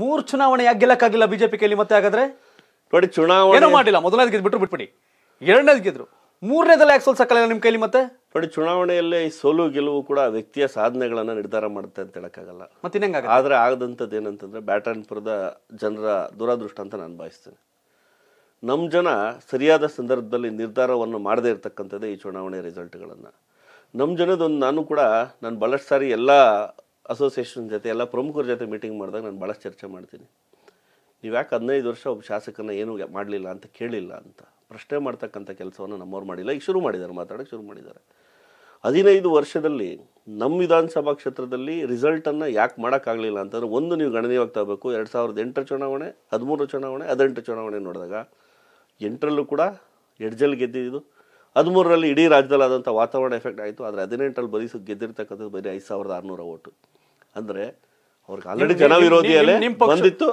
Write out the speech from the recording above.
ಮೂರ್ ಚುನಾವಣೆ ಯಾಕೆ ಗೆಲ್ಲಕ್ಕಾಗಿಲ್ಲ ಬಿಜೆಪಿ ಕೈಲಿ ಮತ್ತೆ ಹಾಗಾದ್ರೆ ನೋಡಿ ಚುನಾವಣೆ ಏನೋ ಮಾಡಿಲ್ಲ ಮೊದಲನೇದು ಗೆದ್ದು ಬಿಟ್ಟು ಬಿಟ್ಬಿಡಿ ಎರಡನೇದು ಗೆದ್ರು ಮೂರನೇದಲ್ಲ ಯಾಕೆ ಸೋಲ್ಸಕ್ಕಲ್ಲ ನಿಮ್ಮ ಕೈಲಿ ಮತ್ತೆ ನೋಡಿ ಚುನಾವಣೆಯಲ್ಲಿ ಸೋಲು ಗೆಲುವು ಕೂಡ ವ್ಯಕ್ತಿಯ ಸಾಧನೆಗಳನ್ನ ನಿರ್ಧಾರ ಮಾಡುತ್ತೆ ಅಂತ ಹೇಳಕ್ಕಾಗಲ್ಲ ಮತ್ತೆ ಇನ್ನಂಗಾಗ ಆದರೆ ಆಗದಂಥದ್ದು ಏನಂತಂದ್ರೆ ಬ್ಯಾಟನ್ಪುರದ ಜನರ ದುರಾದೃಷ್ಟ ಅಂತ ನಾನು ಭಾವಿಸ್ತೇನೆ ನಮ್ಮ ಜನ ಸರಿಯಾದ ಸಂದರ್ಭದಲ್ಲಿ ನಿರ್ಧಾರವನ್ನು ಮಾಡದೇ ಇರತಕ್ಕಂಥದ್ದೇ ಈ ಚುನಾವಣೆ ರಿಸಲ್ಟ್ಗಳನ್ನು ನಮ್ಮ ಜನದೊಂದು ನಾನು ಕೂಡ ನಾನು ಬಹಳಷ್ಟು ಸಾರಿ ಎಲ್ಲ ಅಸೋಸಿಯೇಷನ್ ಜೊತೆ ಎಲ್ಲ ಪ್ರಮುಖರ ಜೊತೆ ಮೀಟಿಂಗ್ ಮಾಡಿದಾಗ ನಾನು ಭಾಳ ಚರ್ಚೆ ಮಾಡ್ತೀನಿ ನೀವು ಯಾಕೆ ಹದಿನೈದು ವರ್ಷ ಒಬ್ಬ ಶಾಸಕನ ಏನೂ ಮಾಡಲಿಲ್ಲ ಅಂತ ಕೇಳಿಲ್ಲ ಅಂತ ಪ್ರಶ್ನೆ ಮಾಡ್ತಕ್ಕಂಥ ಕೆಲಸವನ್ನು ನಮ್ಮವ್ರು ಮಾಡಿಲ್ಲ ಈಗ ಶುರು ಮಾಡಿದ್ದಾರೆ ಮಾತಾಡೋಕ್ಕೆ ಶುರು ಮಾಡಿದ್ದಾರೆ ಹದಿನೈದು ವರ್ಷದಲ್ಲಿ ನಮ್ಮ ವಿಧಾನಸಭಾ ಕ್ಷೇತ್ರದಲ್ಲಿ ರಿಸಲ್ಟನ್ನು ಯಾಕೆ ಮಾಡೋಕ್ಕಾಗಲಿಲ್ಲ ಅಂತಂದರೆ ಒಂದು ನೀವು ಗಣನೀಯವಾಗಿ ತಗೋಬೇಕು ಎರಡು ಸಾವಿರದ ಎಂಟರ ಚುನಾವಣೆ ಹದಿಮೂರು ಚುನಾವಣೆ ಹದಿನೆಂಟು ಚುನಾವಣೆ ನೋಡಿದಾಗ ಎಂಟರಲ್ಲೂ ಕೂಡ ಎಡ್ಜಲ್ಲಿ ಗೆದ್ದಿದ್ದು ಹದಿಮೂರರಲ್ಲಿ ಇಡೀ ರಾಜ್ಯದಲ್ಲಾದಂಥ ವಾತಾವರಣ ಎಫೆಕ್ಟ್ ಆಯಿತು ಆದರೆ ಹದಿನೆಂಟರಲ್ಲಿ ಬರೀ ಗೆದ್ದಿರ್ತಕ್ಕಂಥದ್ದು ಬರೀ ಐದು ಸಾವಿರದ ಆರುನೂರ ಓಟು ಅಂದ್ರೆ ಅವ್ರಿಗೆ ಆಲ್ರೆಡಿ ಜನ ವಿರೋಧಿಯಲ್ಲೇ ಬಂದಿತ್ತು